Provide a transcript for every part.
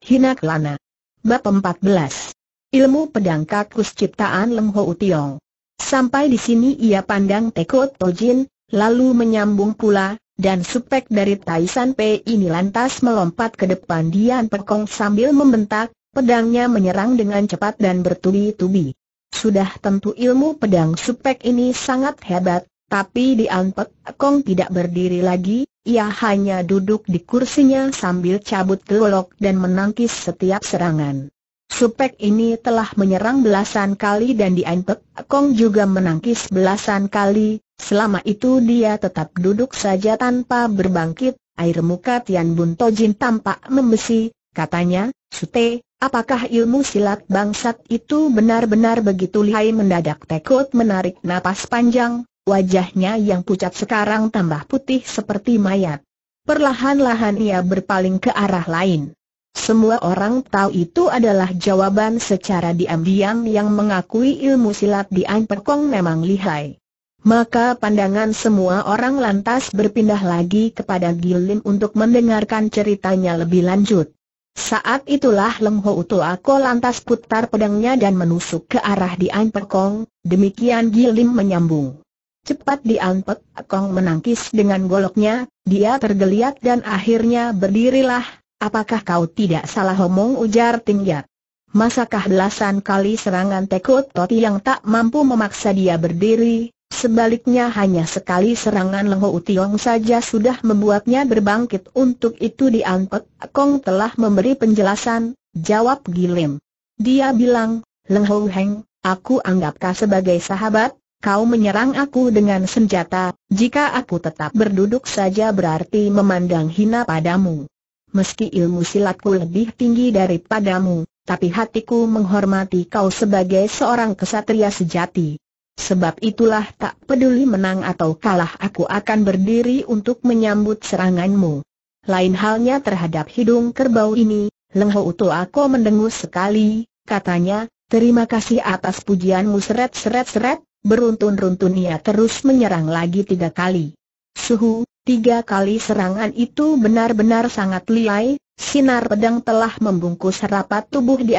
Hina Kelana. Bab 14. Ilmu pedang kakus ciptaan Lem Ho Utiong. Sampai di sini ia pandang Teko Tojin, lalu menyambung pula, dan supek dari Taisan Pe ini lantas melompat ke depan Dian Pekong sambil membentak, pedangnya menyerang dengan cepat dan bertubi-tubi. Sudah tentu ilmu pedang supek ini sangat hebat, tapi di Anpek Kong tidak berdiri lagi, ia hanya duduk di kursinya sambil cabut gelok dan menangkis setiap serangan. Supek ini telah menyerang belasan kali dan di Anpek Kong juga menangkis belasan kali, selama itu dia tetap duduk saja tanpa berbangkit, air muka Tian Bun Tojin tampak membesi, katanya, Sute, apakah ilmu silat bangsat itu benar-benar begitu lihai mendadak tekut menarik napas panjang, Wajahnya yang pucat sekarang tambah putih seperti mayat. Perlahan-lahan ia berpaling ke arah lain. Semua orang tahu itu adalah jawaban secara diam-diam yang mengakui ilmu silat di Perkong memang lihai. Maka pandangan semua orang lantas berpindah lagi kepada Gilim untuk mendengarkan ceritanya lebih lanjut. Saat itulah Leng Ho Ako lantas putar pedangnya dan menusuk ke arah Di Dian Perkong, demikian Gilim menyambung. Cepat diangkut, Kong menangkis dengan goloknya, dia tergeliat dan akhirnya berdirilah, apakah kau tidak salah omong ujar tinggiat. Masakah belasan kali serangan Tekut Toti yang tak mampu memaksa dia berdiri, sebaliknya hanya sekali serangan Lengho Utiong saja sudah membuatnya berbangkit untuk itu diangkut, Kong telah memberi penjelasan, jawab Gilim. Dia bilang, Lengho Heng, aku anggapkah sebagai sahabat, kau menyerang aku dengan senjata, jika aku tetap berduduk saja berarti memandang hina padamu. Meski ilmu silatku lebih tinggi daripadamu, tapi hatiku menghormati kau sebagai seorang kesatria sejati. Sebab itulah tak peduli menang atau kalah aku akan berdiri untuk menyambut seranganmu. Lain halnya terhadap hidung kerbau ini, Leng Ho Uto aku mendengus sekali, katanya, terima kasih atas pujianmu seret-seret-seret, Beruntun-runtun ia terus menyerang lagi tiga kali. Suhu, tiga kali serangan itu benar-benar sangat liai, sinar pedang telah membungkus rapat tubuh di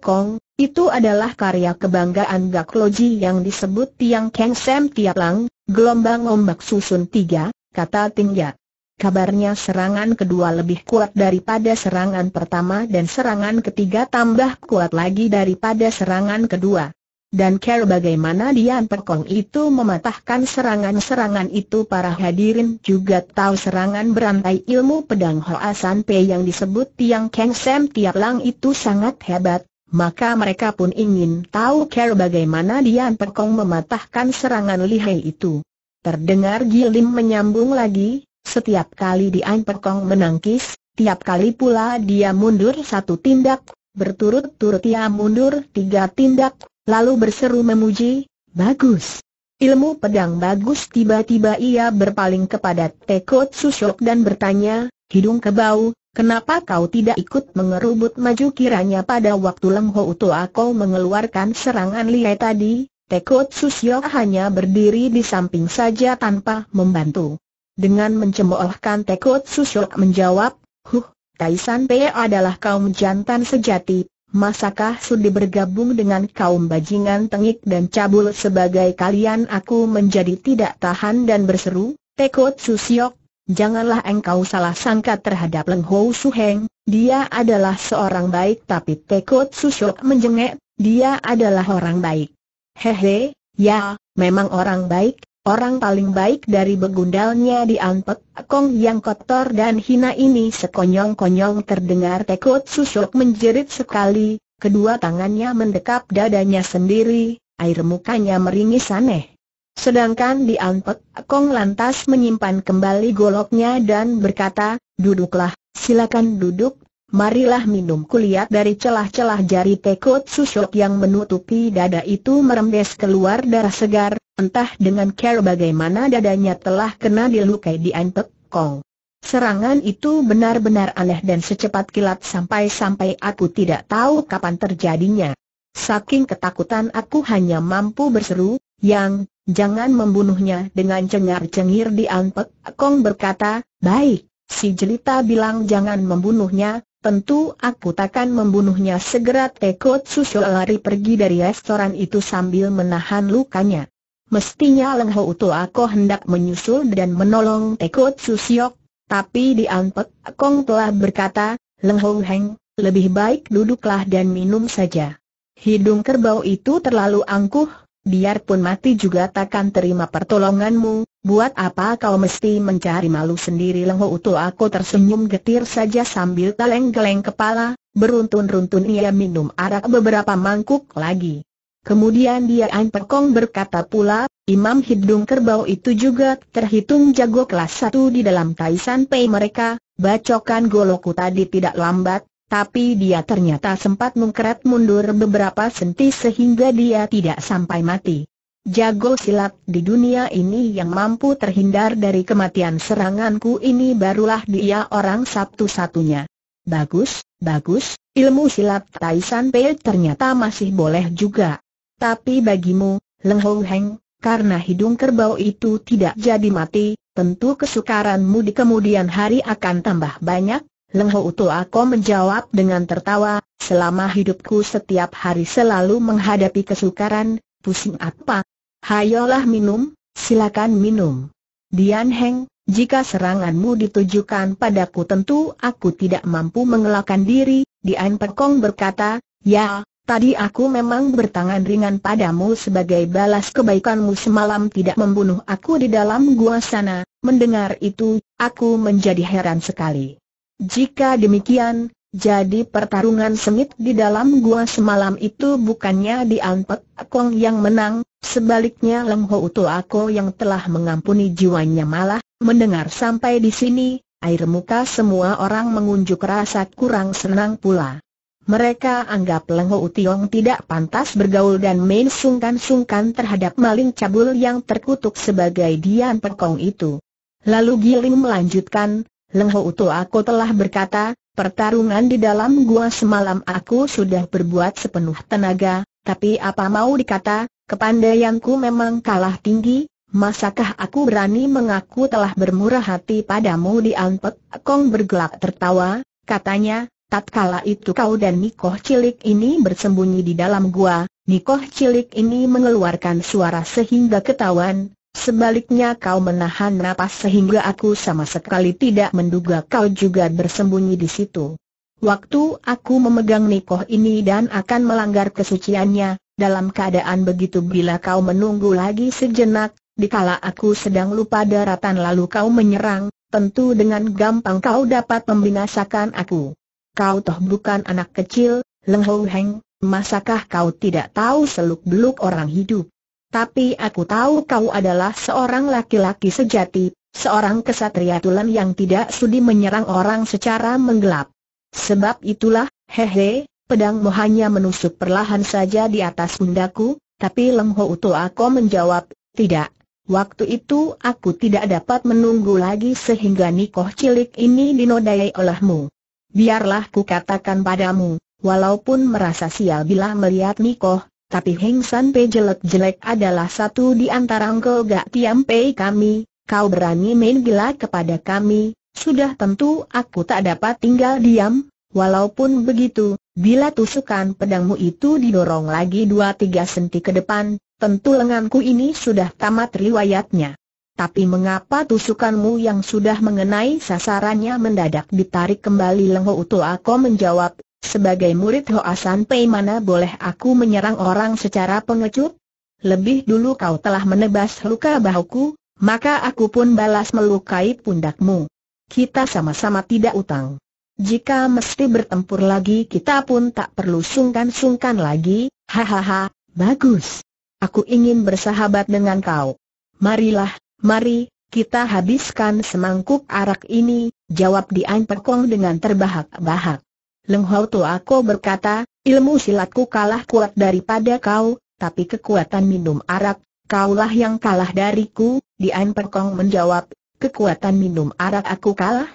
Kong, itu adalah karya kebanggaan Gak Loji yang disebut Tiang Keng Sam Tiap Lang, gelombang ombak susun tiga, kata Tingya. Kabarnya serangan kedua lebih kuat daripada serangan pertama dan serangan ketiga tambah kuat lagi daripada serangan kedua. Dan care bagaimana Dian Perkong itu mematahkan serangan-serangan itu para hadirin juga tahu serangan berantai ilmu pedang Hoa San Pei yang disebut Tiang Keng Sam Tiap Lang itu sangat hebat, maka mereka pun ingin tahu care bagaimana Dian Perkong mematahkan serangan lihai itu. Terdengar Gilim menyambung lagi, setiap kali Dian Perkong menangkis, tiap kali pula dia mundur satu tindak, berturut-turut dia mundur tiga tindak, lalu berseru memuji, bagus. Ilmu pedang bagus tiba-tiba ia berpaling kepada Teko Tsushok dan bertanya, hidung kebau, kenapa kau tidak ikut mengerubut maju kiranya pada waktu lengho Ho Utoa mengeluarkan serangan liai tadi? Teko Tsushok hanya berdiri di samping saja tanpa membantu. Dengan mencemoohkan Teko Tsushok menjawab, Huh, Taisan Pei adalah kaum jantan sejati, Masakah sudi bergabung dengan kaum bajingan tengik dan cabul sebagai kalian aku menjadi tidak tahan dan berseru, Tekot Susiok, janganlah engkau salah sangka terhadap Leng Hou Suheng, dia adalah seorang baik tapi Tekot Susiok menjengek, dia adalah orang baik. Hehe, ya, memang orang baik, Orang paling baik dari begundalnya di Anpek, Kong yang kotor dan hina ini sekonyong-konyong terdengar tekut susuk menjerit sekali, kedua tangannya mendekap dadanya sendiri, air mukanya meringis aneh. Sedangkan di Anpek, Kong lantas menyimpan kembali goloknya dan berkata, duduklah, silakan duduk Marilah minum kulihat dari celah-celah jari tekot susuk yang menutupi dada itu merembes keluar darah segar, entah dengan care bagaimana dadanya telah kena dilukai di antek kong. Serangan itu benar-benar aneh dan secepat kilat sampai-sampai aku tidak tahu kapan terjadinya. Saking ketakutan aku hanya mampu berseru, yang, jangan membunuhnya dengan cengar-cengir di antek, Kong berkata, baik, si jelita bilang jangan membunuhnya, Tentu aku takkan membunuhnya segera Teko Tsusho lari pergi dari restoran itu sambil menahan lukanya. Mestinya Leng Ho Uto aku hendak menyusul dan menolong Teko Tsusho tapi di Anpek Kong telah berkata, Leng Ho Heng, lebih baik duduklah dan minum saja. Hidung kerbau itu terlalu angkuh, biarpun mati juga takkan terima pertolonganmu, Buat apa kau mesti mencari malu sendiri Leng Ho aku tersenyum getir saja sambil geleng-geleng kepala, beruntun-runtun ia minum arak beberapa mangkuk lagi. Kemudian dia anperkong berkata pula, Imam Hidung Kerbau itu juga terhitung jago kelas satu di dalam Taisan Pei mereka, bacokan goloku tadi tidak lambat, tapi dia ternyata sempat mengkeret mundur beberapa senti sehingga dia tidak sampai mati. Jago silat di dunia ini yang mampu terhindar dari kematian seranganku ini barulah dia orang satu-satunya. Bagus, bagus, ilmu silat Taisan Pei ternyata masih boleh juga. Tapi bagimu, Leng Hou Heng, karena hidung kerbau itu tidak jadi mati, tentu kesukaranmu di kemudian hari akan tambah banyak. Leng Hou Ako menjawab dengan tertawa, selama hidupku setiap hari selalu menghadapi kesukaran, pusing apa, Hayolah minum, silakan minum. Dian Heng, jika seranganmu ditujukan padaku tentu aku tidak mampu mengelakkan diri, Dian Pekong berkata, ya, tadi aku memang bertangan ringan padamu sebagai balas kebaikanmu semalam tidak membunuh aku di dalam gua sana, mendengar itu, aku menjadi heran sekali. Jika demikian, jadi pertarungan sengit di dalam gua semalam itu bukannya di Anpek Akong yang menang, sebaliknya Leng Ho Utu Ako yang telah mengampuni jiwanya malah, mendengar sampai di sini, air muka semua orang mengunjuk rasa kurang senang pula. Mereka anggap Leng Ho Utiong tidak pantas bergaul dan main sungkan-sungkan terhadap maling cabul yang terkutuk sebagai Dian Pekong itu. Lalu Giling melanjutkan, Leng Ho Uto aku telah berkata, Pertarungan di dalam gua semalam aku sudah berbuat sepenuh tenaga, tapi apa mau dikata, kepandaianku memang kalah tinggi, masakah aku berani mengaku telah bermurah hati padamu di Anpek? Kong bergelak tertawa, katanya, tatkala itu kau dan Nikoh cilik ini bersembunyi di dalam gua, Nikoh cilik ini mengeluarkan suara sehingga ketahuan, Sebaliknya kau menahan napas sehingga aku sama sekali tidak menduga kau juga bersembunyi di situ. Waktu aku memegang nikoh ini dan akan melanggar kesuciannya, dalam keadaan begitu bila kau menunggu lagi sejenak, dikala aku sedang lupa daratan lalu kau menyerang, tentu dengan gampang kau dapat membinasakan aku. Kau toh bukan anak kecil, Leng Hou Heng, masakah kau tidak tahu seluk-beluk orang hidup? Tapi aku tahu kau adalah seorang laki-laki sejati, seorang kesatria tulen yang tidak sudi menyerang orang secara menggelap. Sebab itulah, hehe, pedangmu hanya menusuk perlahan saja di atas pundaku, tapi Lemho Uto aku menjawab, tidak. Waktu itu aku tidak dapat menunggu lagi sehingga nikoh cilik ini dinodai olehmu. Biarlah ku katakan padamu, walaupun merasa sial bila melihat nikoh, tapi Heng San Pei jelek-jelek adalah satu di antara engkau gak tiam Pei kami, kau berani main gila kepada kami, sudah tentu aku tak dapat tinggal diam, walaupun begitu, bila tusukan pedangmu itu didorong lagi 2-3 senti ke depan, tentu lenganku ini sudah tamat riwayatnya. Tapi mengapa tusukanmu yang sudah mengenai sasarannya mendadak ditarik kembali lengho utuh aku menjawab, sebagai murid Hoasan Pei mana boleh aku menyerang orang secara pengecut? Lebih dulu kau telah menebas luka bahuku, maka aku pun balas melukai pundakmu. Kita sama-sama tidak utang. Jika mesti bertempur lagi kita pun tak perlu sungkan-sungkan lagi, hahaha, bagus. Aku ingin bersahabat dengan kau. Marilah, mari, kita habiskan semangkuk arak ini, jawab Dian Perkong dengan terbahak-bahak. Leng Tu Ako berkata, ilmu silatku kalah kuat daripada kau, tapi kekuatan minum arak, kaulah yang kalah dariku, Dian Perkong menjawab, kekuatan minum arak aku kalah?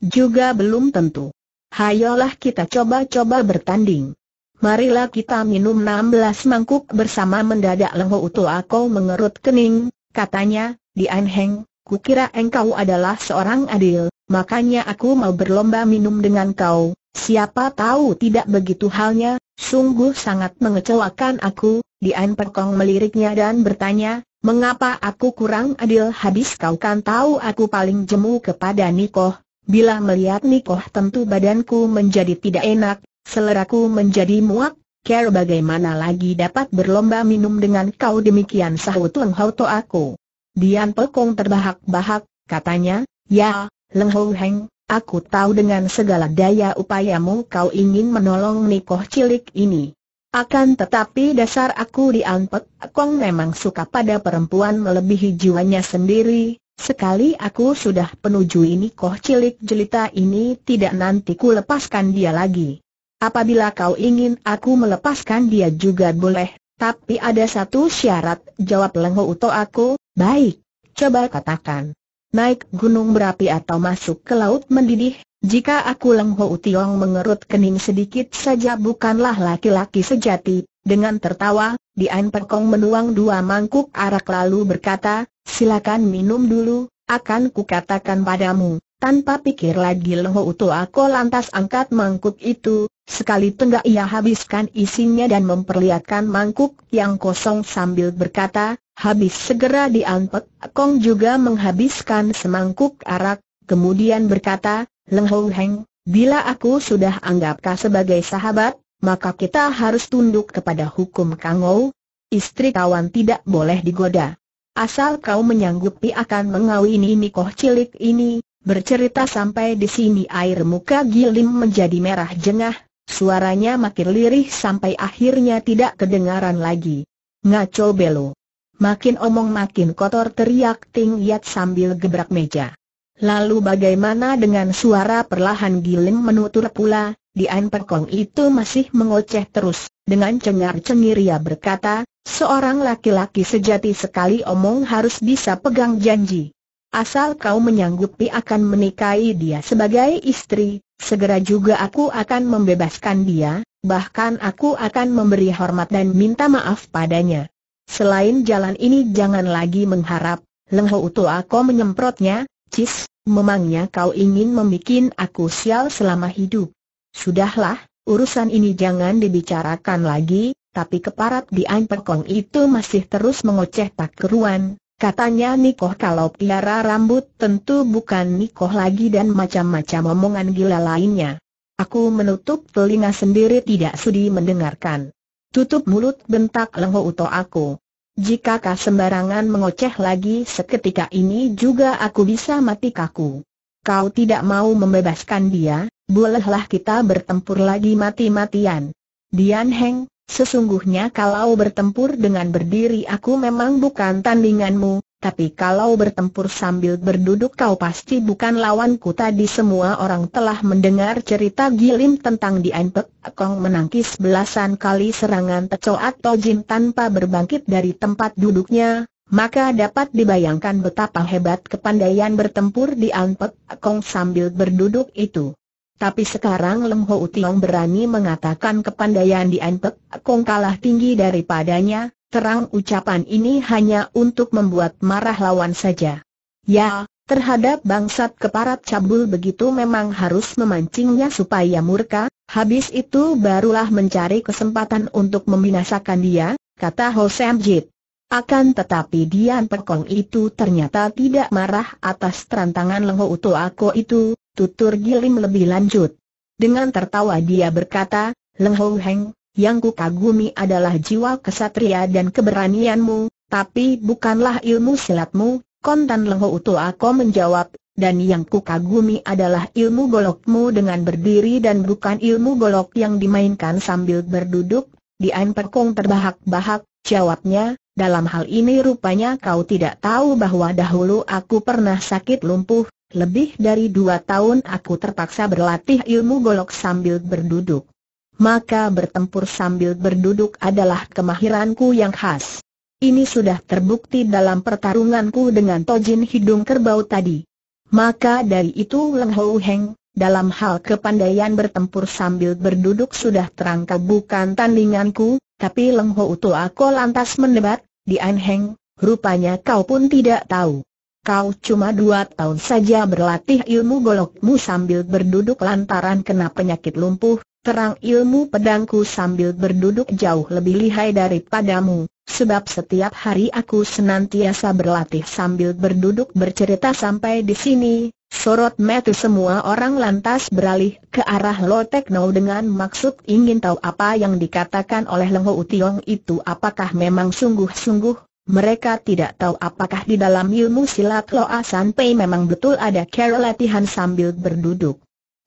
Juga belum tentu. Hayolah kita coba-coba bertanding. Marilah kita minum 16 mangkuk bersama mendadak Leng Tu Ako mengerut kening, katanya, Dian Heng, Kukira engkau adalah seorang adil, makanya aku mau berlomba minum dengan kau. Siapa tahu tidak begitu halnya, sungguh sangat mengecewakan aku. Dian Perkong meliriknya dan bertanya, mengapa aku kurang adil habis kau kan tahu aku paling jemu kepada Nikoh. Bila melihat Nikoh tentu badanku menjadi tidak enak, seleraku menjadi muak. Care bagaimana lagi dapat berlomba minum dengan kau demikian sahut Leng to aku. Dian Pekong terbahak-bahak, katanya, ya, Leng Hou Heng, aku tahu dengan segala daya upayamu kau ingin menolong Nikoh cilik ini. Akan tetapi dasar aku Dian Kong memang suka pada perempuan melebihi jiwanya sendiri, sekali aku sudah penujui Nikoh cilik jelita ini tidak nanti ku lepaskan dia lagi. Apabila kau ingin aku melepaskan dia juga boleh, tapi ada satu syarat, jawab Lengho Uto aku, baik, coba katakan. Naik gunung berapi atau masuk ke laut mendidih, jika aku Lengho Utiong mengerut kening sedikit saja bukanlah laki-laki sejati, dengan tertawa, Dian Perkong menuang dua mangkuk arak lalu berkata, silakan minum dulu, akan kukatakan padamu. Tanpa pikir lagi Loho Uto aku lantas angkat mangkuk itu, sekali tenggak ia habiskan isinya dan memperlihatkan mangkuk yang kosong sambil berkata, habis segera diampet, Kong juga menghabiskan semangkuk arak, kemudian berkata, Leng Heng, bila aku sudah anggapkah sebagai sahabat, maka kita harus tunduk kepada hukum Kang Istri kawan tidak boleh digoda. Asal kau menyanggupi akan mengawini mikoh cilik ini, Bercerita sampai di sini air muka Gilim menjadi merah jengah, suaranya makin lirih sampai akhirnya tidak kedengaran lagi. Ngaco belo. Makin omong makin kotor teriak Ting Yat sambil gebrak meja. Lalu bagaimana dengan suara perlahan Gilim menutur pula, di Perkong itu masih mengoceh terus, dengan cengar-cengir ia berkata, seorang laki-laki sejati sekali omong harus bisa pegang janji. Asal kau menyanggupi akan menikahi dia sebagai istri, segera juga aku akan membebaskan dia, bahkan aku akan memberi hormat dan minta maaf padanya. Selain jalan ini jangan lagi mengharap, lengho utuh aku menyemprotnya, Cis, memangnya kau ingin membuat aku sial selama hidup. Sudahlah, urusan ini jangan dibicarakan lagi, tapi keparat di Ampekong itu masih terus mengoceh tak keruan, Katanya Nikoh kalau piara rambut tentu bukan Nikoh lagi dan macam-macam omongan gila lainnya. Aku menutup telinga sendiri tidak sudi mendengarkan. Tutup mulut bentak lengho uto aku. Jika kau sembarangan mengoceh lagi seketika ini juga aku bisa mati kaku. Kau tidak mau membebaskan dia, bolehlah kita bertempur lagi mati-matian. Dian Heng, Sesungguhnya kalau bertempur dengan berdiri aku memang bukan tandinganmu, tapi kalau bertempur sambil berduduk kau pasti bukan lawanku tadi semua orang telah mendengar cerita Gilim tentang Dian Pek Kong menangkis belasan kali serangan atau Jin tanpa berbangkit dari tempat duduknya, maka dapat dibayangkan betapa hebat kepandaian bertempur di Pek Kong sambil berduduk itu. Tapi sekarang Leng Ho Utiong berani mengatakan kepandaian di Pek Kong kalah tinggi daripadanya, terang ucapan ini hanya untuk membuat marah lawan saja. Ya, terhadap bangsat keparat cabul begitu memang harus memancingnya supaya murka, habis itu barulah mencari kesempatan untuk membinasakan dia, kata Ho Sam Jit. Akan tetapi Dian Pekong itu ternyata tidak marah atas tantangan Leng Ho Ako itu, tutur Gilim lebih lanjut. Dengan tertawa dia berkata, Leng Hou Heng, yang kagumi adalah jiwa kesatria dan keberanianmu, tapi bukanlah ilmu silatmu, kontan Leng Hou Utu Ako menjawab, dan yang kagumi adalah ilmu golokmu dengan berdiri dan bukan ilmu golok yang dimainkan sambil berduduk, Dian Perkong terbahak-bahak, jawabnya, dalam hal ini rupanya kau tidak tahu bahwa dahulu aku pernah sakit lumpuh, lebih dari dua tahun aku terpaksa berlatih ilmu golok sambil berduduk. Maka bertempur sambil berduduk adalah kemahiranku yang khas. Ini sudah terbukti dalam pertarunganku dengan Tojin Hidung Kerbau tadi. Maka dari itu Leng Hou Heng, dalam hal kepandaian bertempur sambil berduduk sudah terangkap bukan tandinganku, tapi Leng Hou Toa lantas mendebat, an Heng, rupanya kau pun tidak tahu. Kau cuma dua tahun saja berlatih ilmu golokmu sambil berduduk lantaran kena penyakit lumpuh, terang ilmu pedangku sambil berduduk jauh lebih lihai daripadamu, sebab setiap hari aku senantiasa berlatih sambil berduduk bercerita sampai di sini. Sorot metu semua orang lantas beralih ke arah Lo Tekno dengan maksud ingin tahu apa yang dikatakan oleh Leng Ho itu apakah memang sungguh-sungguh mereka tidak tahu apakah di dalam ilmu silat Loa Sanpei memang betul ada cara latihan sambil berduduk.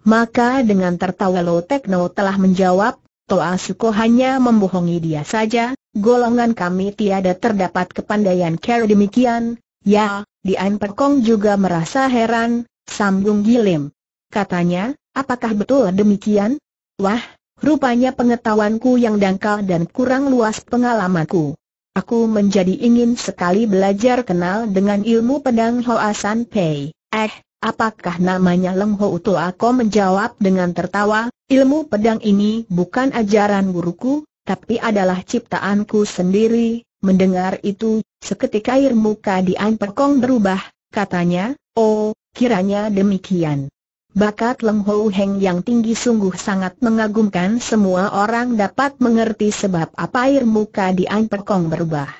Maka dengan tertawa Lo Tekno telah menjawab, Toa Suko hanya membohongi dia saja, golongan kami tiada terdapat kepandaian cara demikian, ya, Dian Perkong juga merasa heran, sambung gilim. Katanya, apakah betul demikian? Wah, rupanya pengetahuanku yang dangkal dan kurang luas pengalamanku. Aku menjadi ingin sekali belajar kenal dengan ilmu pedang Hoa San Pei. Eh, apakah namanya Leng Ho Uto? Aku menjawab dengan tertawa, ilmu pedang ini bukan ajaran guruku, tapi adalah ciptaanku sendiri. Mendengar itu, seketika air muka di Perkong berubah, katanya, oh, kiranya demikian. Bakat Leng Hou Heng yang tinggi sungguh sangat mengagumkan semua orang dapat mengerti sebab apa air muka di An Perkong berubah.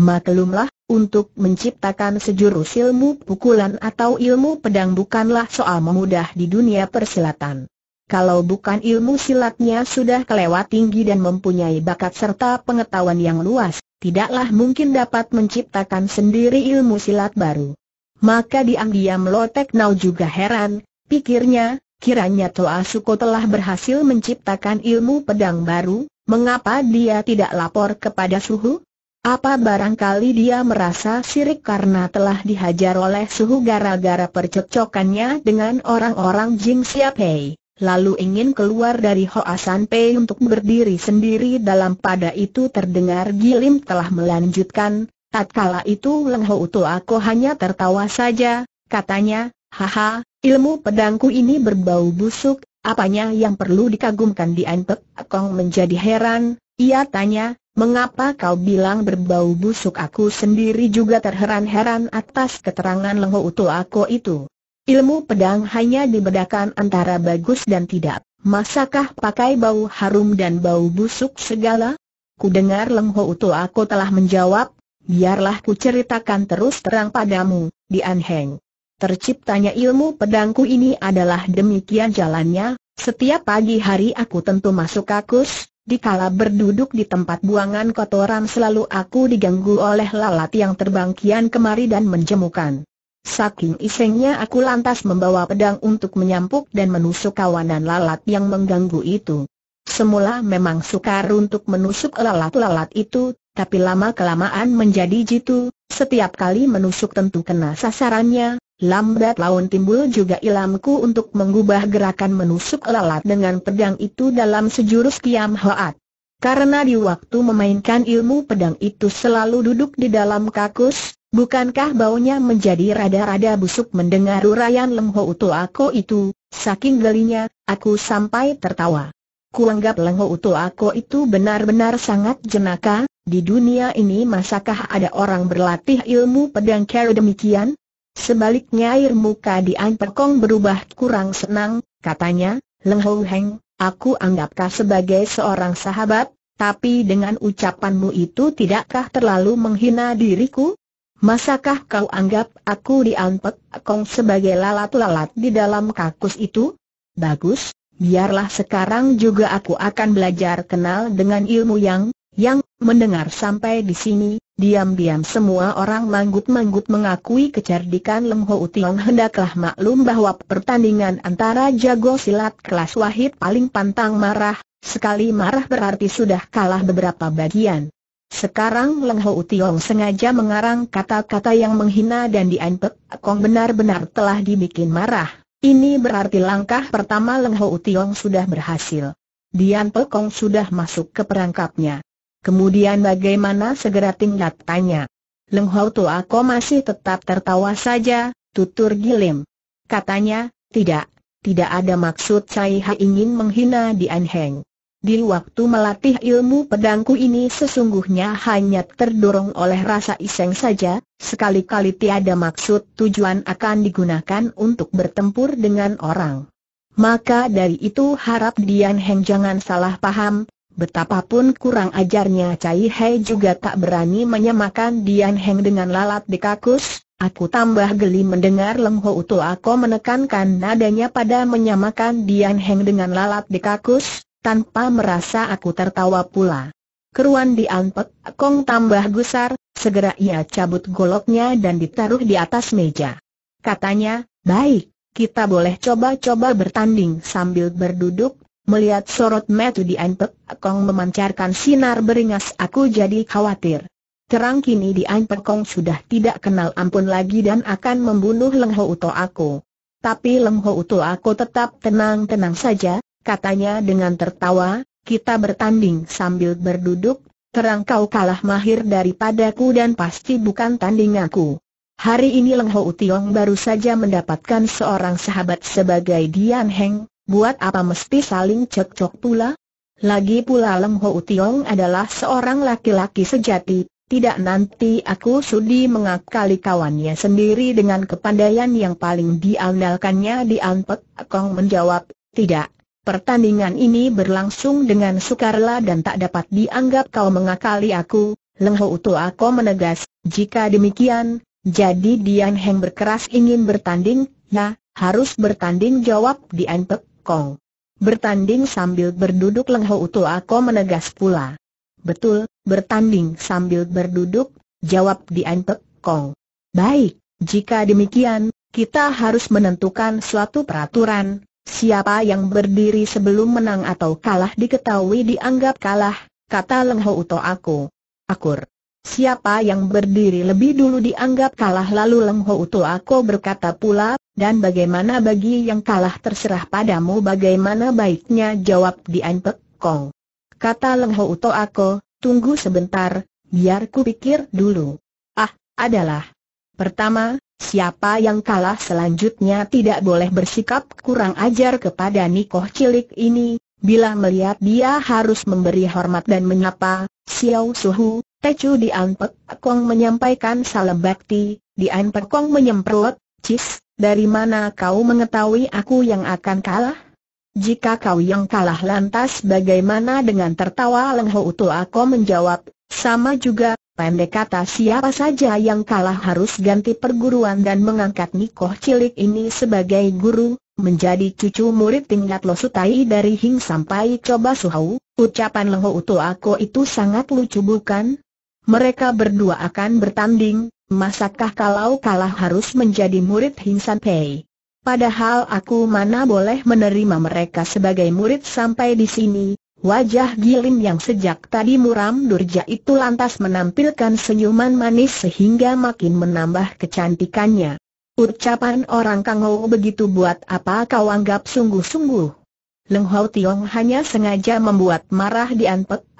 Maklumlah, untuk menciptakan sejurus ilmu pukulan atau ilmu pedang bukanlah soal memudah di dunia persilatan. Kalau bukan ilmu silatnya sudah kelewat tinggi dan mempunyai bakat serta pengetahuan yang luas, tidaklah mungkin dapat menciptakan sendiri ilmu silat baru. Maka diam-diam Lotek Nau juga heran, Pikirnya, kiranya Suko telah berhasil menciptakan ilmu pedang baru, mengapa dia tidak lapor kepada suhu? Apa barangkali dia merasa sirik karena telah dihajar oleh suhu gara-gara percocokannya dengan orang-orang Jing Siapei, lalu ingin keluar dari Hoa San Pei untuk berdiri sendiri dalam pada itu terdengar Gilim telah melanjutkan, tatkala itu Leng Ho aku hanya tertawa saja, katanya, haha, Ilmu pedangku ini berbau busuk, apanya yang perlu dikagumkan di Antek? Akong menjadi heran, ia tanya, Mengapa kau bilang berbau busuk aku sendiri juga terheran-heran atas keterangan Lengho utuh aku itu? Ilmu pedang hanya dibedakan antara bagus dan tidak. Masakah pakai bau harum dan bau busuk segala? Kudengar Lengho utuh aku telah menjawab, biarlah ku ceritakan terus terang padamu, di Anheng. Terciptanya ilmu pedangku ini adalah demikian jalannya, setiap pagi hari aku tentu masuk kakus, kala berduduk di tempat buangan kotoran selalu aku diganggu oleh lalat yang terbang kian kemari dan menjemukan. Saking isengnya aku lantas membawa pedang untuk menyampuk dan menusuk kawanan lalat yang mengganggu itu. Semula memang sukar untuk menusuk lalat-lalat itu, tapi lama-kelamaan menjadi jitu, setiap kali menusuk tentu kena sasarannya, Lambat laun timbul juga ilamku untuk mengubah gerakan menusuk lalat dengan pedang itu dalam sejurus kiam hoat. Karena di waktu memainkan ilmu pedang itu selalu duduk di dalam kakus, bukankah baunya menjadi rada-rada busuk mendengar uraian Lengho utu aku itu, saking gelinya, aku sampai tertawa. Kuanggap Lengho utu aku itu benar-benar sangat jenaka, di dunia ini masakah ada orang berlatih ilmu pedang kera demikian? Sebaliknya air muka di An berubah kurang senang, katanya, Leng Hou Heng, aku anggapkah sebagai seorang sahabat, tapi dengan ucapanmu itu tidakkah terlalu menghina diriku? Masakah kau anggap aku di An sebagai lalat-lalat di dalam kakus itu? Bagus, biarlah sekarang juga aku akan belajar kenal dengan ilmu yang, yang Mendengar sampai di sini, diam-diam semua orang manggut-manggut mengakui kecerdikan Leng Ho Tiong hendaklah maklum bahwa pertandingan antara jago silat kelas wahid paling pantang marah, sekali marah berarti sudah kalah beberapa bagian. Sekarang Leng Ho Tiong sengaja mengarang kata-kata yang menghina dan diantep Kong benar-benar telah dibikin marah. Ini berarti langkah pertama Leng Ho Tiong sudah berhasil. Dian Pekong sudah masuk ke perangkapnya. Kemudian bagaimana segera tingkat tanya? Leng tuh aku Ko masih tetap tertawa saja, tutur gilim. Katanya, tidak, tidak ada maksud saya ingin menghina Dian Heng. Di waktu melatih ilmu pedangku ini sesungguhnya hanya terdorong oleh rasa iseng saja, sekali-kali tiada maksud tujuan akan digunakan untuk bertempur dengan orang. Maka dari itu harap Dian Heng jangan salah paham, Betapapun kurang ajarnya Cai Hei juga tak berani menyamakan Dian Heng dengan lalat di kakus, aku tambah geli mendengar Leng Ho Uto Ako menekankan nadanya pada menyamakan Dian Heng dengan lalat di kakus, tanpa merasa aku tertawa pula. Keruan Anpek Kong tambah gusar, segera ia cabut goloknya dan ditaruh di atas meja. Katanya, baik, kita boleh coba-coba bertanding sambil berduduk Melihat sorot metu di Anpek, Kong memancarkan sinar beringas aku jadi khawatir. Terang kini di Anpek Kong sudah tidak kenal ampun lagi dan akan membunuh Leng Ho Uto aku. Tapi Leng Ho Uto aku tetap tenang-tenang saja, katanya dengan tertawa, kita bertanding sambil berduduk, terang kau kalah mahir daripadaku dan pasti bukan tanding aku. Hari ini Leng Ho Utiong baru saja mendapatkan seorang sahabat sebagai Dian Heng, buat apa mesti saling cekcok pula? Lagi pula leng Ho utiong adalah seorang laki-laki sejati, tidak nanti aku sudi mengakali kawannya sendiri dengan kepandaian yang paling diandalkannya di Ampek. Kong menjawab, tidak. Pertandingan ini berlangsung dengan sukarela dan tak dapat dianggap kau mengakali aku. Leng Ho Utu aku menegas, jika demikian, jadi Dian Heng berkeras ingin bertanding, nah, harus bertanding jawab Dian Pek. Kong. Bertanding sambil berduduk Leng Ho Utu Ako menegas pula. Betul, bertanding sambil berduduk, jawab Dian Pek Kong. Baik, jika demikian, kita harus menentukan suatu peraturan, siapa yang berdiri sebelum menang atau kalah diketahui dianggap kalah, kata Leng Ho Uto Ako. Akur. Siapa yang berdiri lebih dulu dianggap kalah lalu Leng Ho Ako berkata pula, dan bagaimana bagi yang kalah terserah padamu bagaimana baiknya jawab Dian Pek Kong. Kata Leng Ho Ako, tunggu sebentar, biar ku pikir dulu. Ah, adalah. Pertama, siapa yang kalah selanjutnya tidak boleh bersikap kurang ajar kepada Nikoh cilik ini, Bila melihat dia harus memberi hormat dan menyapa, Xiao Suhu, Tecu di Anpek Kong menyampaikan salam bakti, di Anpek Kong menyemprot, Cis, dari mana kau mengetahui aku yang akan kalah? Jika kau yang kalah lantas bagaimana dengan tertawa lengho utuh aku menjawab, sama juga, pendek kata siapa saja yang kalah harus ganti perguruan dan mengangkat Nikoh cilik ini sebagai guru, menjadi cucu murid tingkat Losutai dari Hing sampai coba Suhau, ucapan lengho utuh aku itu sangat lucu bukan? mereka berdua akan bertanding, masakah kalau kalah harus menjadi murid Hinsan Pei? Padahal aku mana boleh menerima mereka sebagai murid sampai di sini, wajah Giling yang sejak tadi muram durja itu lantas menampilkan senyuman manis sehingga makin menambah kecantikannya. Ucapan orang Kangou begitu buat apa kau anggap sungguh-sungguh? Leng Hau Tiong hanya sengaja membuat marah di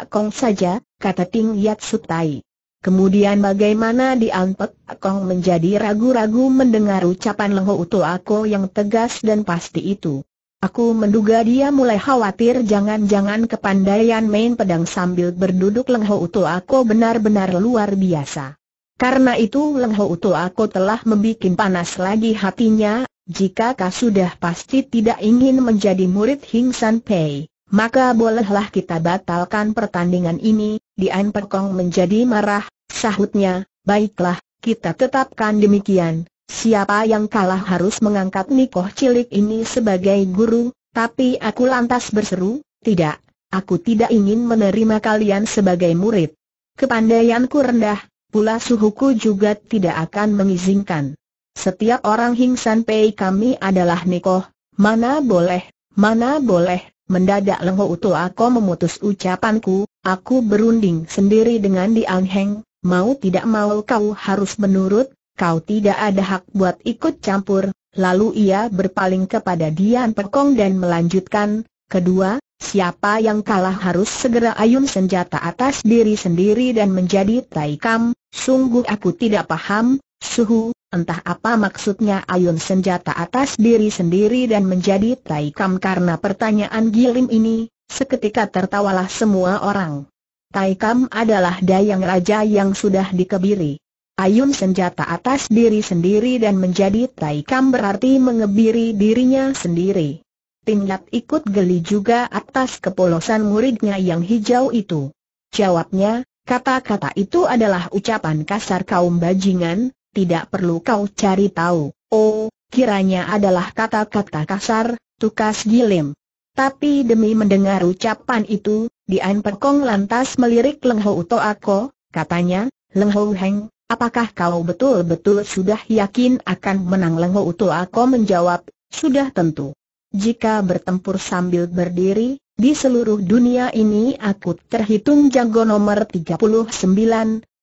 Kong saja, kata Ting Yat Sutai. Kemudian bagaimana diantek Kong menjadi ragu-ragu mendengar ucapan Lengho Uto Ako yang tegas dan pasti itu. Aku menduga dia mulai khawatir jangan-jangan kepandaian main pedang sambil berduduk Lengho Uto Ako benar-benar luar biasa. Karena itu Lengho Uto Ako telah membuat panas lagi hatinya, jika kau sudah pasti tidak ingin menjadi murid Hing San Pei maka bolehlah kita batalkan pertandingan ini, Dian Perkong menjadi marah, sahutnya, baiklah, kita tetapkan demikian, siapa yang kalah harus mengangkat Nikoh cilik ini sebagai guru, tapi aku lantas berseru, tidak, aku tidak ingin menerima kalian sebagai murid. Kepandaianku rendah, pula suhuku juga tidak akan mengizinkan. Setiap orang Hingsan Pei kami adalah Nikoh, mana boleh, mana boleh, Mendadak Lengho Uto aku memutus ucapanku, aku berunding sendiri dengan Dian Heng, mau tidak mau kau harus menurut, kau tidak ada hak buat ikut campur. Lalu ia berpaling kepada Dian Pekong dan melanjutkan, kedua, siapa yang kalah harus segera ayun senjata atas diri sendiri dan menjadi taikam, sungguh aku tidak paham, Suhu, entah apa maksudnya ayun senjata atas diri sendiri dan menjadi taikam karena pertanyaan gilim ini, seketika tertawalah semua orang. Taikam adalah dayang raja yang sudah dikebiri. Ayun senjata atas diri sendiri dan menjadi taikam berarti mengebiri dirinya sendiri. Tingkat ikut geli juga atas kepolosan muridnya yang hijau itu. Jawabnya, kata-kata itu adalah ucapan kasar kaum bajingan, tidak perlu kau cari tahu. Oh, kiranya adalah kata-kata kasar, tukas gilim. Tapi demi mendengar ucapan itu, Dian Perkong lantas melirik Leng Hou Ako, katanya, Leng Hou Heng, apakah kau betul-betul sudah yakin akan menang Leng Hou Ako menjawab, sudah tentu. Jika bertempur sambil berdiri, di seluruh dunia ini aku terhitung jago nomor 39,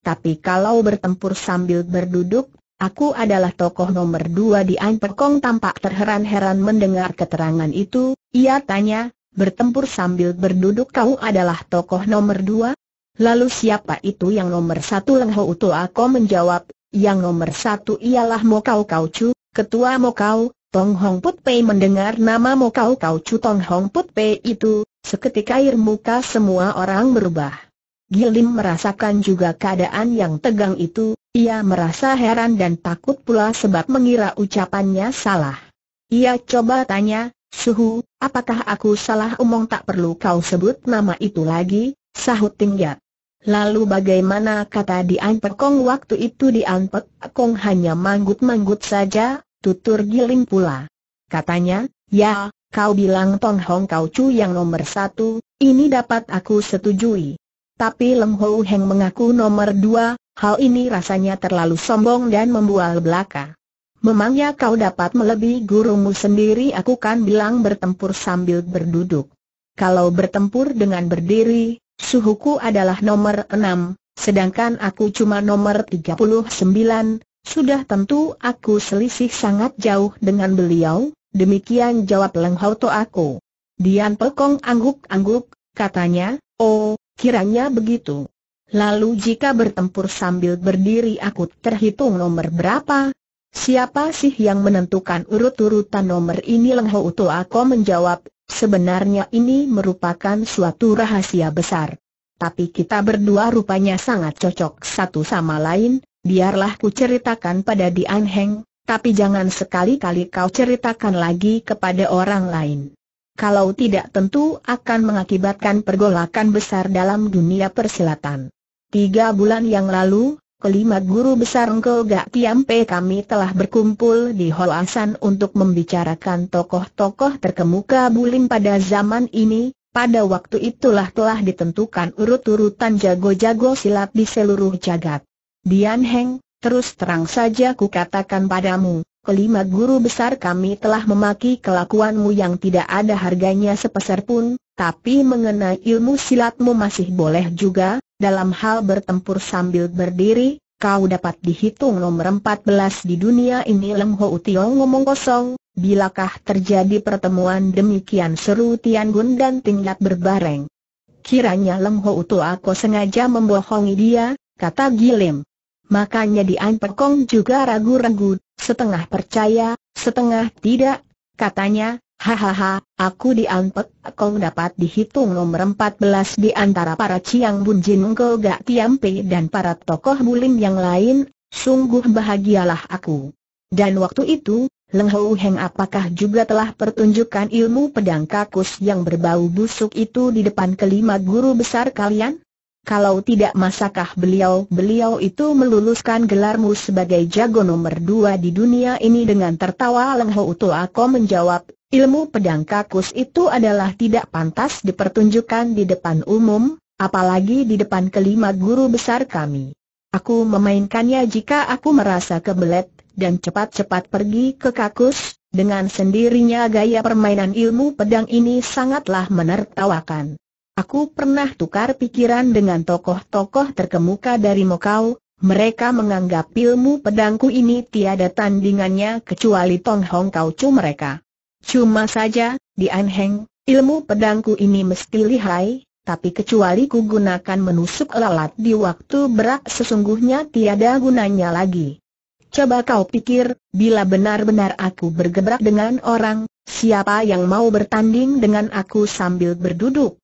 tapi kalau bertempur sambil berduduk, aku adalah tokoh nomor dua di Anpekong tampak terheran-heran mendengar keterangan itu, ia tanya, bertempur sambil berduduk kau adalah tokoh nomor dua? Lalu siapa itu yang nomor satu Leng Ho Uto? menjawab, yang nomor satu ialah Mokau Kau Chu, ketua Mokau, Tong Hong Put Pei mendengar nama Mokau Kau Chu Tong Hong Put Pei itu, seketika air muka semua orang berubah. Gilim merasakan juga keadaan yang tegang itu, ia merasa heran dan takut pula sebab mengira ucapannya salah. Ia coba tanya, Suhu, apakah aku salah omong tak perlu kau sebut nama itu lagi, sahut tinggiat. Lalu bagaimana kata di Dian Kong waktu itu Anpek Kong hanya manggut-manggut saja, tutur Gilim pula. Katanya, ya, kau bilang Tong Hong Kau cu yang nomor satu, ini dapat aku setujui. Tapi Leng Hou Heng mengaku nomor dua, hal ini rasanya terlalu sombong dan membual belaka. Memangnya kau dapat melebihi gurumu sendiri aku kan bilang bertempur sambil berduduk. Kalau bertempur dengan berdiri, suhuku adalah nomor enam, sedangkan aku cuma nomor tiga puluh sembilan. sudah tentu aku selisih sangat jauh dengan beliau, demikian jawab Leng Hao To aku. Dian Pekong angguk-angguk, katanya, oh, Kiranya begitu. Lalu jika bertempur sambil berdiri aku terhitung nomor berapa? Siapa sih yang menentukan urut-urutan nomor ini Leng Ho Uto Ako menjawab, sebenarnya ini merupakan suatu rahasia besar. Tapi kita berdua rupanya sangat cocok satu sama lain, biarlah ku ceritakan pada Dian Heng, tapi jangan sekali-kali kau ceritakan lagi kepada orang lain kalau tidak tentu akan mengakibatkan pergolakan besar dalam dunia persilatan. Tiga bulan yang lalu, kelima guru besar Engkau Gak Tiampe kami telah berkumpul di Holasan untuk membicarakan tokoh-tokoh terkemuka Bulim pada zaman ini, pada waktu itulah telah ditentukan urut-urutan jago-jago silat di seluruh jagat. Dian Heng, terus terang saja ku katakan padamu, kelima guru besar kami telah memaki kelakuanmu yang tidak ada harganya sepeser pun, tapi mengenai ilmu silatmu masih boleh juga, dalam hal bertempur sambil berdiri, kau dapat dihitung nomor 14 di dunia ini Leng Ho Tiong ngomong kosong, bilakah terjadi pertemuan demikian seru Tian Gun dan tingkat berbareng. Kiranya Leng Ho aku sengaja membohongi dia, kata Gilim makanya Dian Pekong juga ragu-ragu, setengah percaya, setengah tidak, katanya, Hahaha, aku diampet, kau dapat dihitung nomor 14 di antara para Ciang Bun Jin Ngo Gak Pe dan para tokoh bulim yang lain, sungguh bahagialah aku. Dan waktu itu, Leng Hou Heng apakah juga telah pertunjukkan ilmu pedang kakus yang berbau busuk itu di depan kelima guru besar kalian? Kalau tidak masakah beliau-beliau itu meluluskan gelarmu sebagai jago nomor dua di dunia ini dengan tertawa lengho Ho aku menjawab, ilmu pedang kakus itu adalah tidak pantas dipertunjukkan di depan umum, apalagi di depan kelima guru besar kami. Aku memainkannya jika aku merasa kebelet, dan cepat-cepat pergi ke kakus, dengan sendirinya gaya permainan ilmu pedang ini sangatlah menertawakan. Aku pernah tukar pikiran dengan tokoh-tokoh terkemuka dari Mokau, mereka menganggap ilmu pedangku ini tiada tandingannya kecuali Tong Hong Kau Chu mereka. Cuma saja, di Anheng, ilmu pedangku ini mesti lihai, tapi kecuali ku gunakan menusuk lalat di waktu berat sesungguhnya tiada gunanya lagi. Coba kau pikir, bila benar-benar aku bergebrak dengan orang, siapa yang mau bertanding dengan aku sambil berduduk?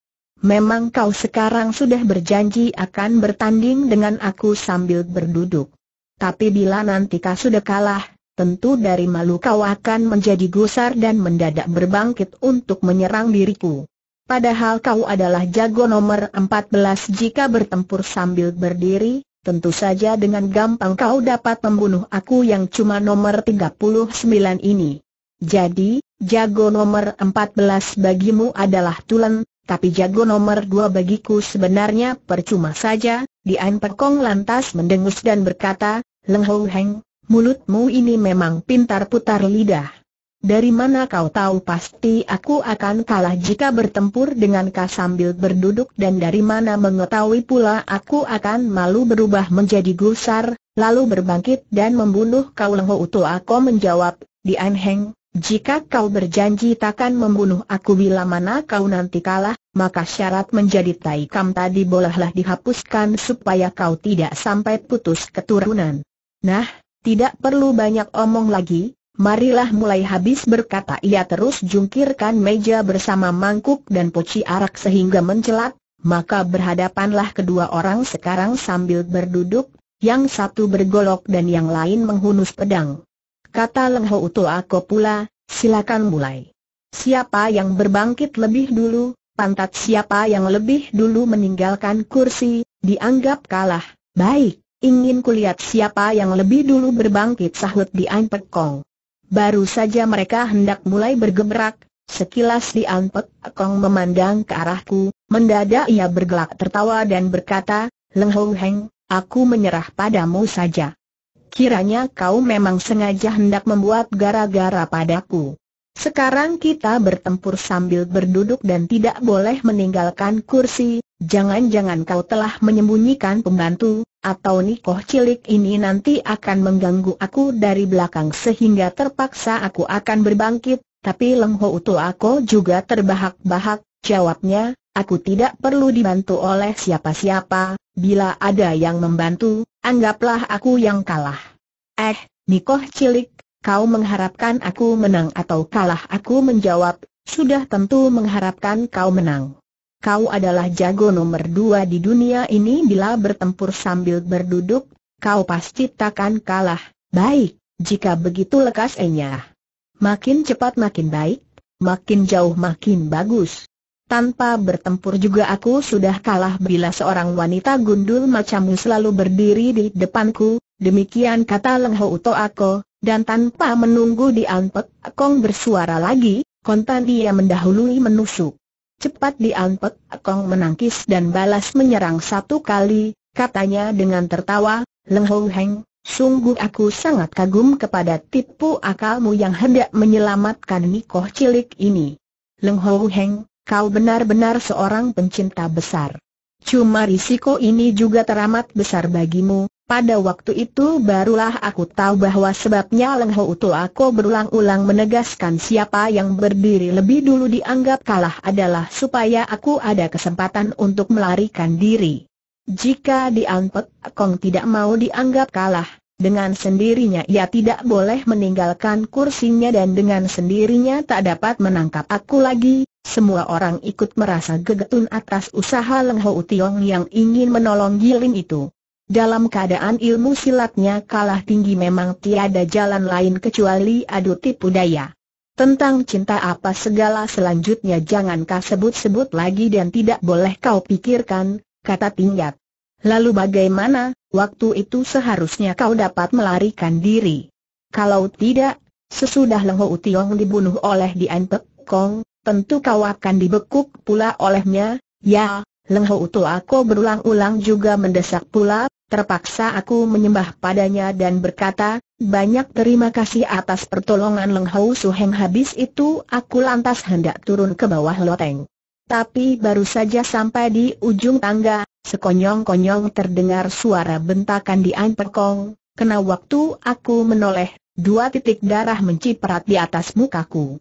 memang kau sekarang sudah berjanji akan bertanding dengan aku sambil berduduk. Tapi bila nanti kau sudah kalah, tentu dari malu kau akan menjadi gusar dan mendadak berbangkit untuk menyerang diriku. Padahal kau adalah jago nomor 14 jika bertempur sambil berdiri, tentu saja dengan gampang kau dapat membunuh aku yang cuma nomor 39 ini. Jadi, jago nomor 14 bagimu adalah tulen, tapi jago nomor dua bagiku sebenarnya percuma saja, Dian Pekong lantas mendengus dan berkata, Leng Hou Heng, mulutmu ini memang pintar putar lidah. Dari mana kau tahu pasti aku akan kalah jika bertempur dengan kau sambil berduduk dan dari mana mengetahui pula aku akan malu berubah menjadi gusar, lalu berbangkit dan membunuh kau Leng Hou Tua menjawab, Dian Heng, jika kau berjanji takkan membunuh aku bila mana kau nanti kalah, maka syarat menjadi taikam tadi bolehlah dihapuskan supaya kau tidak sampai putus keturunan. Nah, tidak perlu banyak omong lagi, marilah mulai habis berkata ia terus jungkirkan meja bersama mangkuk dan poci arak sehingga mencelat, maka berhadapanlah kedua orang sekarang sambil berduduk, yang satu bergolok dan yang lain menghunus pedang kata Leng Ho utu Ako pula, silakan mulai. Siapa yang berbangkit lebih dulu, pantat siapa yang lebih dulu meninggalkan kursi, dianggap kalah. Baik, ingin kulihat siapa yang lebih dulu berbangkit sahut di Ampek Kong. Baru saja mereka hendak mulai bergerak, sekilas di Ampek Kong memandang ke arahku, mendadak ia bergelak tertawa dan berkata, Leng Ho Heng, aku menyerah padamu saja. Kiranya kau memang sengaja hendak membuat gara-gara padaku. Sekarang kita bertempur sambil berduduk dan tidak boleh meninggalkan kursi, jangan-jangan kau telah menyembunyikan pembantu, atau nikoh cilik ini nanti akan mengganggu aku dari belakang sehingga terpaksa aku akan berbangkit, tapi lengho utu aku juga terbahak-bahak, jawabnya, aku tidak perlu dibantu oleh siapa-siapa, bila ada yang membantu, anggaplah aku yang kalah. Eh, Nikoh cilik, kau mengharapkan aku menang atau kalah aku menjawab, sudah tentu mengharapkan kau menang. Kau adalah jago nomor dua di dunia ini bila bertempur sambil berduduk, kau pasti takkan kalah. Baik, jika begitu lekas enyah. Makin cepat makin baik, makin jauh makin bagus. Tanpa bertempur juga aku sudah kalah bila seorang wanita gundul macammu selalu berdiri di depanku, Demikian kata Leng Ho Uto Ako, dan tanpa menunggu Anpek Kong bersuara lagi, kontan dia mendahului menusuk. Cepat Anpek Kong menangkis dan balas menyerang satu kali, katanya dengan tertawa, Leng Ho Heng, sungguh aku sangat kagum kepada tipu akalmu yang hendak menyelamatkan Nikoh cilik ini. Leng Ho Heng, kau benar-benar seorang pencinta besar. Cuma risiko ini juga teramat besar bagimu, pada waktu itu barulah aku tahu bahwa sebabnya Leng Ho utu aku berulang-ulang menegaskan siapa yang berdiri lebih dulu dianggap kalah adalah supaya aku ada kesempatan untuk melarikan diri. Jika dianpet, Kong tidak mau dianggap kalah. Dengan sendirinya ia tidak boleh meninggalkan kursinya dan dengan sendirinya tak dapat menangkap aku lagi. Semua orang ikut merasa gegetun atas usaha Leng Ho Utiong yang ingin menolong Giling itu. Dalam keadaan ilmu silatnya kalah tinggi memang tiada jalan lain kecuali adu tipu daya. Tentang cinta apa segala selanjutnya jangan kau sebut-sebut lagi dan tidak boleh kau pikirkan, kata tingkat. Lalu bagaimana, waktu itu seharusnya kau dapat melarikan diri. Kalau tidak, sesudah Lengho Utiong dibunuh oleh Dian Pek Kong, tentu kau akan dibekuk pula olehnya, ya, Leng Utu aku berulang-ulang juga mendesak pula, terpaksa aku menyembah padanya dan berkata, banyak terima kasih atas pertolongan Leng Su Suheng habis itu aku lantas hendak turun ke bawah loteng. Tapi baru saja sampai di ujung tangga, sekonyong-konyong terdengar suara bentakan di Anperkong, kena waktu aku menoleh, dua titik darah menciprat di atas mukaku.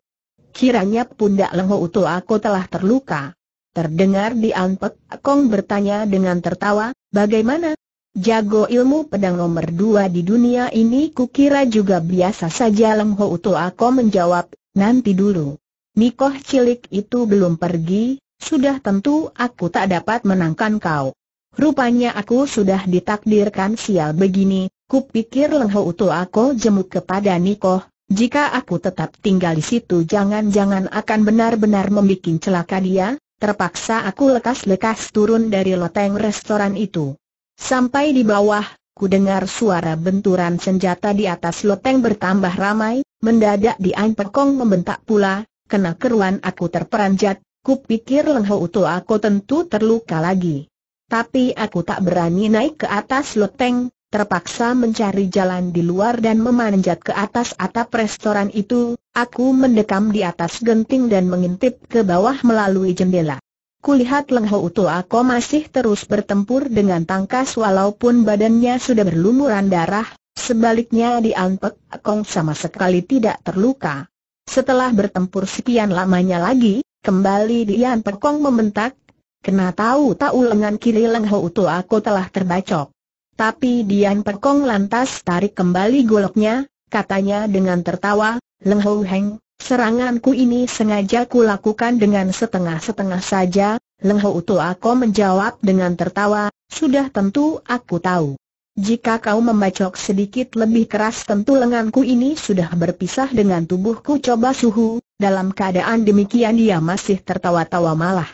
Kiranya pundak lengho utuh aku telah terluka. Terdengar di Anpek, Kong bertanya dengan tertawa, bagaimana? Jago ilmu pedang nomor dua di dunia ini kukira juga biasa saja Leng Ho utu Ako menjawab, nanti dulu. nikoh cilik itu belum pergi, sudah tentu aku tak dapat menangkan kau. Rupanya aku sudah ditakdirkan sial begini, kupikir Leng Ho utu Ako jemuk kepada Nikoh, jika aku tetap tinggal di situ jangan-jangan akan benar-benar membuat celaka dia, Terpaksa aku lekas-lekas turun dari loteng restoran itu. Sampai di bawah, ku dengar suara benturan senjata di atas loteng bertambah ramai, mendadak Dian Pekong membentak pula, kena keruan aku terperanjat, ku pikir Lengho utuh aku tentu terluka lagi. Tapi aku tak berani naik ke atas loteng, terpaksa mencari jalan di luar dan memanjat ke atas atap restoran itu, Aku mendekam di atas genting dan mengintip ke bawah melalui jendela. Kulihat Leng Ho Ako masih terus bertempur dengan tangkas walaupun badannya sudah berlumuran darah, sebaliknya di Anpek Kong sama sekali tidak terluka. Setelah bertempur sekian lamanya lagi, kembali di Anpek Kong membentak, Kena tahu-tahu lengan kiri Leng Ho Ako telah terbacok. Tapi Dian Perkong lantas tarik kembali goloknya, katanya dengan tertawa, Leng Hou Heng, seranganku ini sengaja ku lakukan dengan setengah-setengah saja, Leng Hou Ako menjawab dengan tertawa, sudah tentu aku tahu. Jika kau membacok sedikit lebih keras tentu lenganku ini sudah berpisah dengan tubuhku coba suhu, dalam keadaan demikian dia masih tertawa-tawa malah.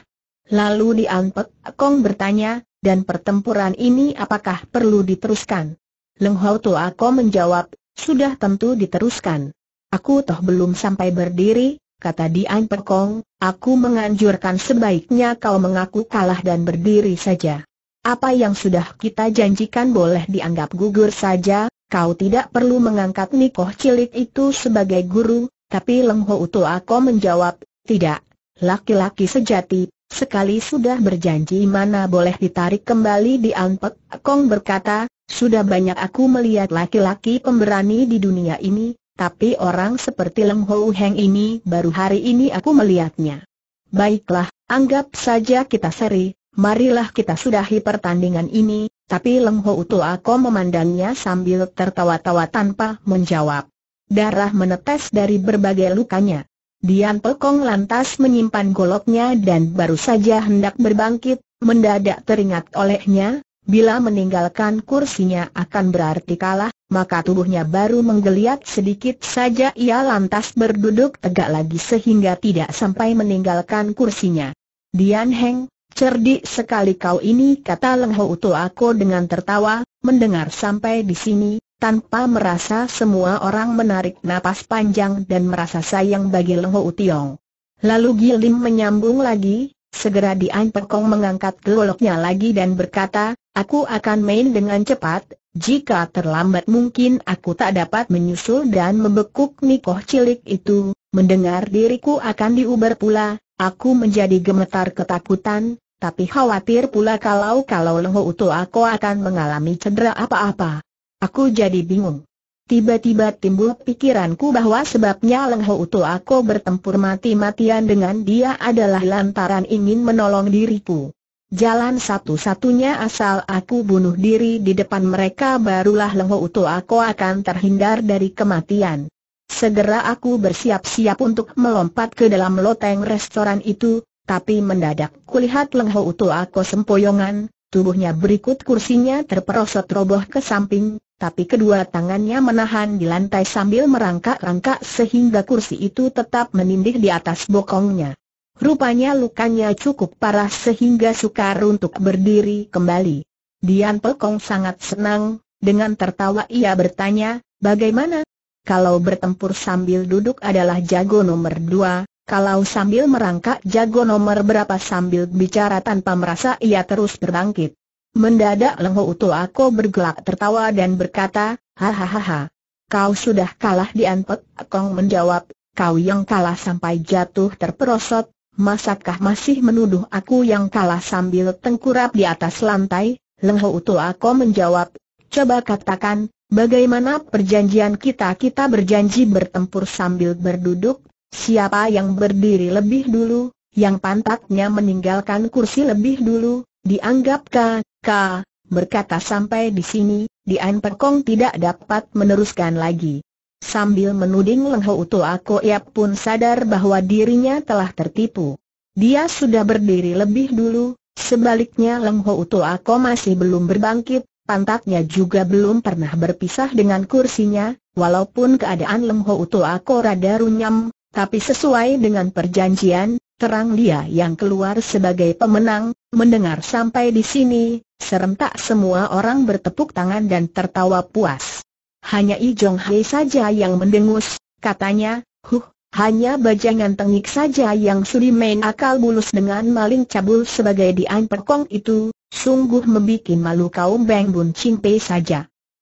Lalu Anpek, Kong bertanya, dan pertempuran ini apakah perlu diteruskan? Leng Hao Toa menjawab, sudah tentu diteruskan. Aku toh belum sampai berdiri, kata Dian Perkong, aku menganjurkan sebaiknya kau mengaku kalah dan berdiri saja. Apa yang sudah kita janjikan boleh dianggap gugur saja, kau tidak perlu mengangkat Nikoh cilik itu sebagai guru, tapi Leng Ho Uto aku menjawab, tidak, laki-laki sejati, sekali sudah berjanji mana boleh ditarik kembali Dian Kong berkata, sudah banyak aku melihat laki-laki pemberani di dunia ini, tapi orang seperti Leng Ho Heng ini baru hari ini aku melihatnya. Baiklah, anggap saja kita seri, marilah kita sudahi pertandingan ini, tapi Leng Utu aku memandangnya sambil tertawa-tawa tanpa menjawab. Darah menetes dari berbagai lukanya. Dian Pekong lantas menyimpan goloknya dan baru saja hendak berbangkit, mendadak teringat olehnya, bila meninggalkan kursinya akan berarti kalah, maka tubuhnya baru menggeliat sedikit saja ia lantas berduduk tegak lagi sehingga tidak sampai meninggalkan kursinya. Dian Heng, cerdik sekali kau ini kata Leng Ho Uto Ako dengan tertawa, mendengar sampai di sini, tanpa merasa semua orang menarik napas panjang dan merasa sayang bagi Leng Ho Tiong. Lalu Lim menyambung lagi, segera Dian Pekong mengangkat geloloknya lagi dan berkata, aku akan main dengan cepat, jika terlambat mungkin aku tak dapat menyusul dan membekuk nikoh cilik itu, mendengar diriku akan diuber pula, aku menjadi gemetar ketakutan, tapi khawatir pula kalau-kalau lengho utuh aku akan mengalami cedera apa-apa. Aku jadi bingung. Tiba-tiba timbul pikiranku bahwa sebabnya lengho utuh aku bertempur mati-matian dengan dia adalah lantaran ingin menolong diriku. Jalan satu-satunya asal aku bunuh diri di depan mereka barulah Lengho Uto aku akan terhindar dari kematian. Segera aku bersiap-siap untuk melompat ke dalam loteng restoran itu, tapi mendadak kulihat Lengho Uto aku sempoyongan, tubuhnya berikut kursinya terperosot roboh ke samping, tapi kedua tangannya menahan di lantai sambil merangkak-rangkak sehingga kursi itu tetap menindih di atas bokongnya. Rupanya lukanya cukup parah sehingga sukar untuk berdiri kembali. Dian Pekong sangat senang, dengan tertawa ia bertanya, bagaimana? Kalau bertempur sambil duduk adalah jago nomor dua, kalau sambil merangkak jago nomor berapa sambil bicara tanpa merasa ia terus berbangkit. Mendadak Lengho utuh aku bergelak tertawa dan berkata, hahaha, kau sudah kalah Dian Pekong menjawab, kau yang kalah sampai jatuh terperosot, masakkah masih menuduh aku yang kalah sambil tengkurap di atas lantai? Leng Ho aku menjawab, coba katakan, bagaimana perjanjian kita? Kita berjanji bertempur sambil berduduk, siapa yang berdiri lebih dulu, yang pantatnya meninggalkan kursi lebih dulu, dianggap kah, berkata sampai di sini, di Perkong tidak dapat meneruskan lagi. Sambil menuding lengho Ho Ako ia pun sadar bahwa dirinya telah tertipu. Dia sudah berdiri lebih dulu, sebaliknya lengho Ho Ako masih belum berbangkit, pantatnya juga belum pernah berpisah dengan kursinya, walaupun keadaan lengho Ho Ako rada runyam, tapi sesuai dengan perjanjian, terang dia yang keluar sebagai pemenang, mendengar sampai di sini, serentak semua orang bertepuk tangan dan tertawa puas hanya I Jong Hai saja yang mendengus, katanya, huh, hanya bajangan tengik saja yang suri main akal bulus dengan maling cabul sebagai dian perkong itu, sungguh membuat malu kaum Beng Bun Ching Pei saja.